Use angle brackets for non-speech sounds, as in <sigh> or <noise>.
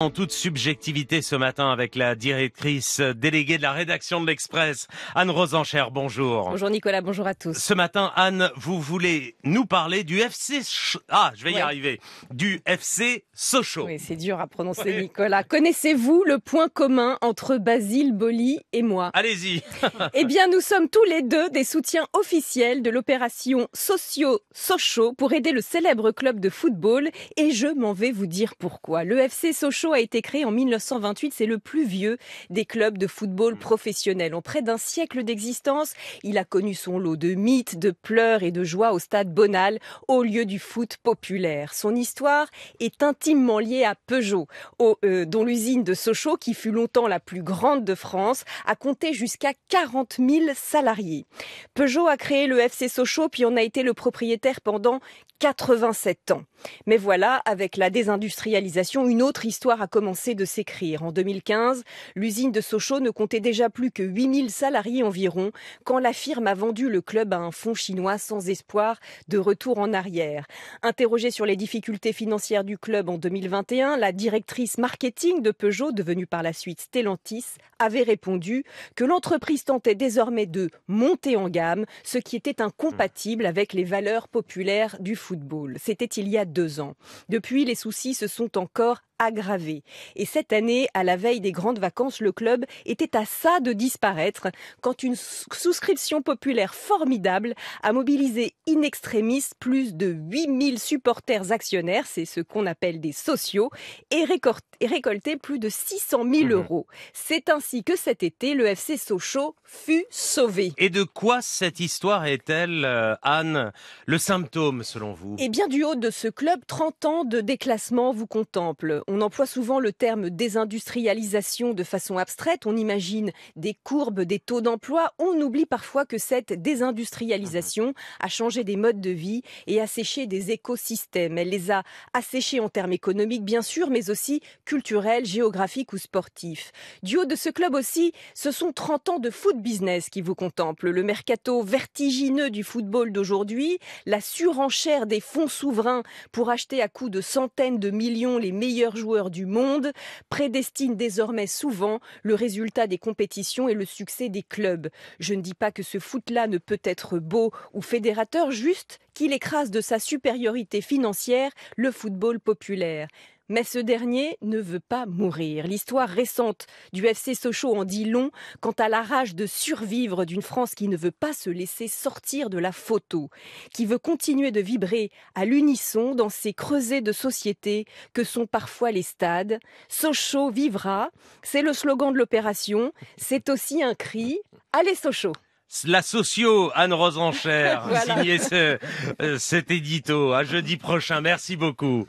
En toute subjectivité ce matin avec la directrice déléguée de la rédaction de l'Express, Anne Rosencher, bonjour. Bonjour Nicolas, bonjour à tous. Ce matin, Anne, vous voulez nous parler du FC... Ah, je vais y arriver. Du FC Sochaux. Oui, c'est dur à prononcer Nicolas. Connaissez-vous le point commun entre Basile Boli et moi Allez-y. <laughs> eh bien, nous sommes tous les deux des soutiens officiels de l'opération Socio Sochaux pour aider le célèbre club de football et je m'en vais vous dire pourquoi. Le FC Sochaux a été créé en 1928. C'est le plus vieux des clubs de football mm. professionnel. En près d'un siècle d'existence, il a connu son lot de mythes, de pleurs et de joie au stade Bonal, au lieu du foot populaire. Son histoire est intimement liée à Peugeot, euh, dont l'usine de Sochaux, qui fut longtemps la plus grande de France, a compté jusqu'à 40 000 salariés. Peugeot a créé le FC Sochaux, puis en a été le propriétaire pendant 87 ans. Mais voilà, avec la désindustrialisation, une autre histoire a commencé de s'écrire. En 2015, l'usine de Sochaux ne comptait déjà plus que 8000 salariés environ quand la firme a vendu le club à un fonds chinois sans espoir de retour en arrière. Interrogée sur les difficultés financières du club en 2021, la directrice marketing de Peugeot, devenue par la suite Stellantis, avait répondu que l'entreprise tentait désormais de monter en gamme, ce qui était incompatible hmm. avec les valeurs populaires du football. C'était il y a deux ans. Depuis, les soucis se sont encore aggravés. Et cette année, à la veille des grandes vacances, le club était à ça de disparaître quand une souscription populaire formidable a mobilisé in extremis plus de 8000 supporters actionnaires, c'est ce qu'on appelle des sociaux, et récolté plus de 600 000 mhm. euros. C'est ainsi que cet été, le FC Sochaux fut sauvé. Et de quoi cette histoire est-elle, euh, Anne, le symptôme selon vous Eh bien, du haut de ce club, 30 ans de déclassement vous contemple. On emploie souvent le terme désindustrialisation de façon abstraite. On imagine des courbes, des taux d'emploi. On oublie parfois que cette désindustrialisation a changé des modes de vie et asséché des écosystèmes. Elle les a asséchés en termes économiques, bien sûr, mais aussi culturels, géographiques ou sportifs. Du haut de ce club aussi, ce sont 30 ans de foot business qui vous contemplent. Le mercato vertigineux du football d'aujourd'hui, la surenchère des fonds souverains pour acheter à coups de centaines de millions les meilleurs joueurs du monde prédestine désormais souvent le résultat des compétitions et le succès des clubs. Je ne dis pas que ce foot-là ne peut être beau ou fédérateur, juste qu'il écrase de sa supériorité financière le football populaire mais ce dernier ne veut pas mourir. L'histoire récente du FC Sochaux en dit long quant à la rage de survivre d'une France qui ne veut pas se laisser sortir de la photo, qui veut continuer de vibrer à l'unisson dans ces creusets de société que sont parfois les stades. Sochaux vivra, c'est le slogan de l'opération, c'est aussi un cri. Allez Sochaux la socio Anne Rosencher, <laughs> voilà. Euh, cet édito. À jeudi prochain. Merci beaucoup.